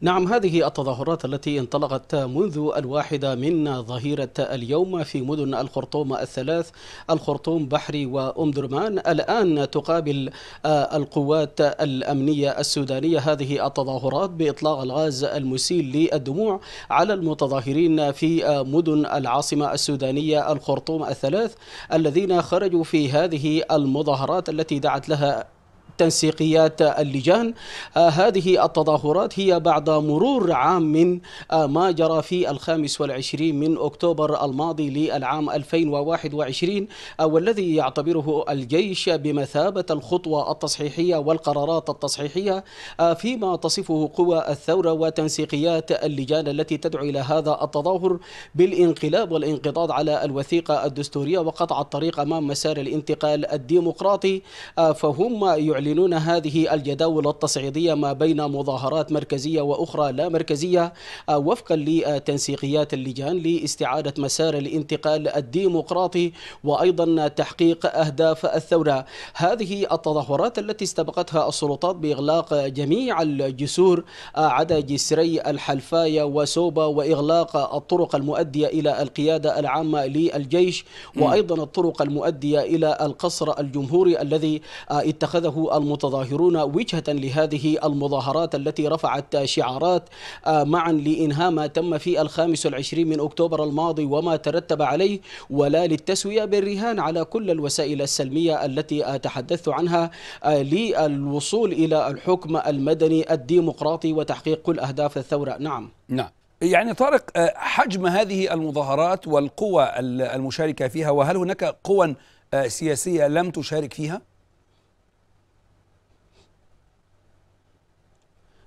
نعم هذه التظاهرات التي انطلقت منذ الواحدة من ظهيرة اليوم في مدن الخرطوم الثلاث الخرطوم بحري وأم درمان الآن تقابل آه، القوات الأمنية السودانية هذه التظاهرات بإطلاق الغاز المسيل للدموع على المتظاهرين في آه، مدن العاصمة السودانية الخرطوم الثلاث الذين خرجوا في هذه المظاهرات التي دعت لها تنسيقيات اللجان آه، هذه التظاهرات هي بعد مرور عام من آه، ما جرى في الخامس والعشرين من أكتوبر الماضي للعام 2021 آه، والذي يعتبره الجيش بمثابة الخطوة التصحيحية والقرارات التصحيحية فيما تصفه قوى الثورة وتنسيقيات اللجان التي تدعو إلى هذا التظاهر بالانقلاب والانقضاض على الوثيقة الدستورية وقطع الطريق أمام مسار الانتقال الديمقراطي فهم يعلنون يعلنون هذه الجداول التصعيدية ما بين مظاهرات مركزية وأخرى لا مركزية آه، وفقا لتنسيقيات اللجان لاستعادة مسار الانتقال الديمقراطي وأيضا تحقيق أهداف الثورة هذه التظاهرات التي استبقتها السلطات بإغلاق جميع الجسور آه، عدا جسري الحلفاية وسوبا وإغلاق الطرق المؤدية إلى القيادة العامة للجيش وأيضا الطرق المؤدية إلى القصر الجمهوري الذي آه، اتخذه المتظاهرون وجهة لهذه المظاهرات التي رفعت شعارات آه، معا لإنهاء ما تم في الخامس والعشرين من أكتوبر الماضي وما ترتب عليه ولا للتسوية بالرهان على كل الوسائل السلمية التي تحدثت عنها آه، للوصول إلى الحكم المدني الديمقراطي وتحقيق كل أهداف الثورة نعم نعم يعني طارق آه، حجم هذه المظاهرات والقوى المشاركة فيها وهل هناك قوى سياسية لم تشارك فيها؟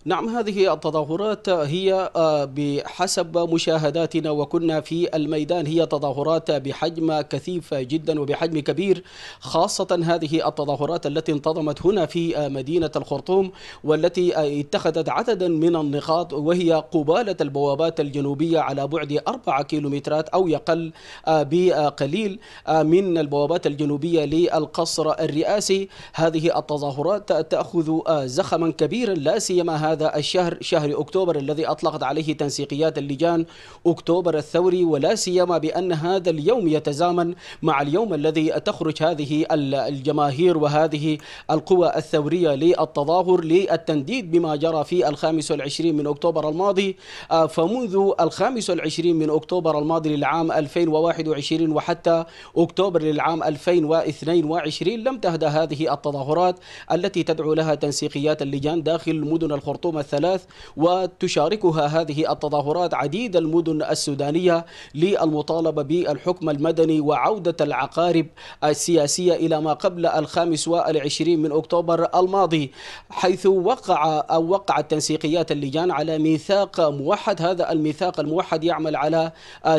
نعم هذه التظاهرات هي آه، بحسب مشاهداتنا وكنا في الميدان هي تظاهرات بحجم كثيف جدا وبحجم كبير خاصة هذه التظاهرات التي انتظمت هنا في آه، مدينة الخرطوم والتي آه، اتخذت عددا من النقاط وهي قبالة البوابات الجنوبية على بعد أربعة كيلومترات أو يقل بقليل من البوابات الجنوبية للقصر الرئاسي هذه التظاهرات تأخذ زخما كبيرا لا سيما هذا هذا الشهر شهر أكتوبر الذي أطلقت عليه تنسيقيات اللجان أكتوبر الثوري ولا سيما بأن هذا اليوم يتزامن مع اليوم الذي تخرج هذه الجماهير وهذه القوى الثورية للتظاهر للتنديد بما جرى في الخامس والعشرين من أكتوبر الماضي آه، فمنذ الخامس والعشرين من أكتوبر الماضي للعام 2021 وحتى أكتوبر للعام 2022 لم تهدى هذه التظاهرات التي تدعو لها تنسيقيات اللجان داخل مدن الخرطوم الخرطوم الثلاث وتشاركها هذه التظاهرات عديد المدن السودانية للمطالبة بالحكم المدني وعودة العقارب السياسية إلى ما قبل الخامس والعشرين من أكتوبر الماضي حيث وقع أو وقعت تنسيقيات اللجان على ميثاق موحد هذا الميثاق الموحد يعمل على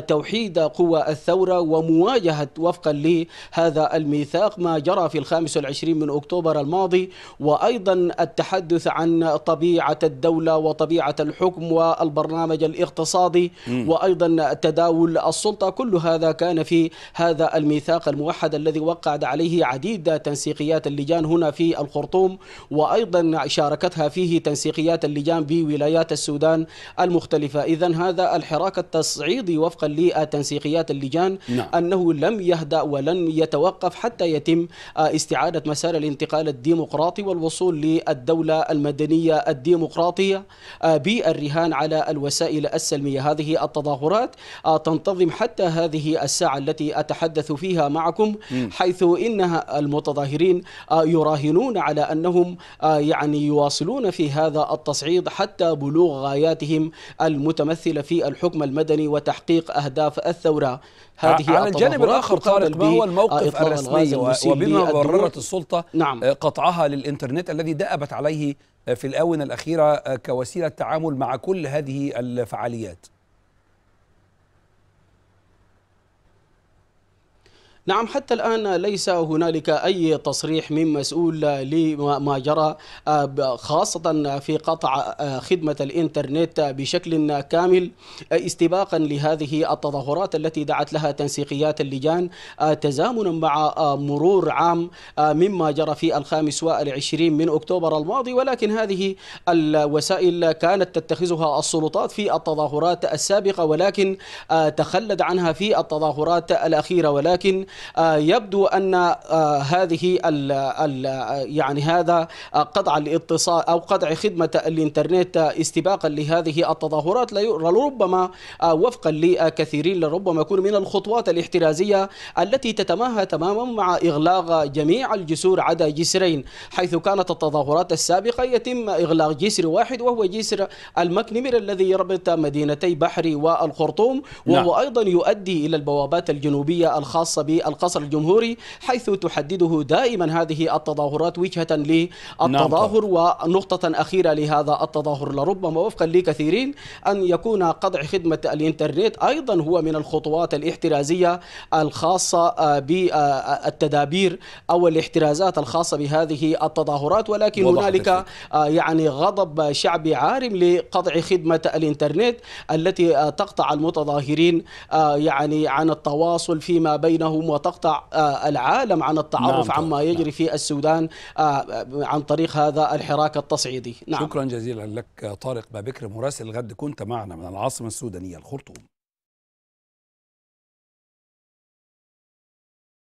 توحيد قوى الثورة ومواجهة وفقا لهذا الميثاق ما جرى في الخامس والعشرين من أكتوبر الماضي وأيضا التحدث عن طبيعة الدولة وطبيعة الحكم والبرنامج الاقتصادي م. وأيضا تداول السلطة كل هذا كان في هذا الميثاق الموحد الذي وقعت عليه عديد تنسيقيات اللجان هنا في الخرطوم وأيضا شاركتها فيه تنسيقيات اللجان بولايات السودان المختلفة إذا هذا الحراك التصعيدي وفقا لتنسيقيات اللجان نعم. أنه لم يهدأ ولن يتوقف حتى يتم استعادة مسار الانتقال الديمقراطي والوصول للدولة المدنية الديمقراطية الديمقراطية آه، بالرهان على الوسائل السلمية هذه التظاهرات آه، تنتظم حتى هذه الساعة التي أتحدث فيها معكم حيث إنها المتظاهرين آه، يراهنون على أنهم يعني يواصلون في هذا التصعيد حتى بلوغ غاياتهم المتمثلة في الحكم المدني وتحقيق أهداف الثورة هذه على الجانب الآخر طارق ما هو الموقف الرسمي وبما بررت السلطة نعم. قطعها للإنترنت الذي دأبت عليه في الآونة الأخيرة آه، كوسيلة تعامل مع كل هذه الفعاليات نعم حتى الآن ليس هنالك أي تصريح من مسؤول لما جرى آه، خاصة في قطع آه، خدمة الإنترنت بشكل كامل آه، استباقا لهذه التظاهرات التي دعت لها تنسيقيات اللجان تزامنا مع مرور عام مما جرى في الخامس والعشرين من أكتوبر الماضي ولكن هذه الوسائل كانت تتخذها السلطات في التظاهرات السابقة ولكن تخلد عنها في التظاهرات الأخيرة ولكن آه، يبدو ان آه، هذه ال ال يعني هذا آه، قطع الاتصال او قطع خدمه الانترنت استباقا لهذه التظاهرات لربما وفقا لكثيرين لربما يكون من الخطوات الاحترازيه التي تتماهى تماما مع اغلاق جميع الجسور عدا جسرين حيث كانت التظاهرات السابقه يتم اغلاق جسر واحد وهو جسر المكنمر الذي يربط مدينتي بحري والخرطوم نعم. وهو ايضا يؤدي الى البوابات الجنوبيه الخاصه القصر الجمهوري حيث تحدده دائما هذه التظاهرات وجهة للتظاهر نعم، ونقطة أخيرة لهذا التظاهر لربما وفقا لكثيرين أن يكون قطع خدمة الإنترنت أيضا هو من الخطوات الاحترازية الخاصة آه، بالتدابير أو الاحترازات الخاصة بهذه التظاهرات ولكن هنالك آه، يعني غضب شعبي عارم لقطع خدمة الإنترنت التي آه، تقطع المتظاهرين يعني عن التواصل فيما بينهم وتقطع آه، العالم عن التعرف نعم عما يجري نعم. في السودان آه، عن طريق هذا الحراك التصعيدي نعم. شكرا جزيلا لك طارق بابكر مراسل الغد كنت معنا من العاصمة السودانية الخرطوم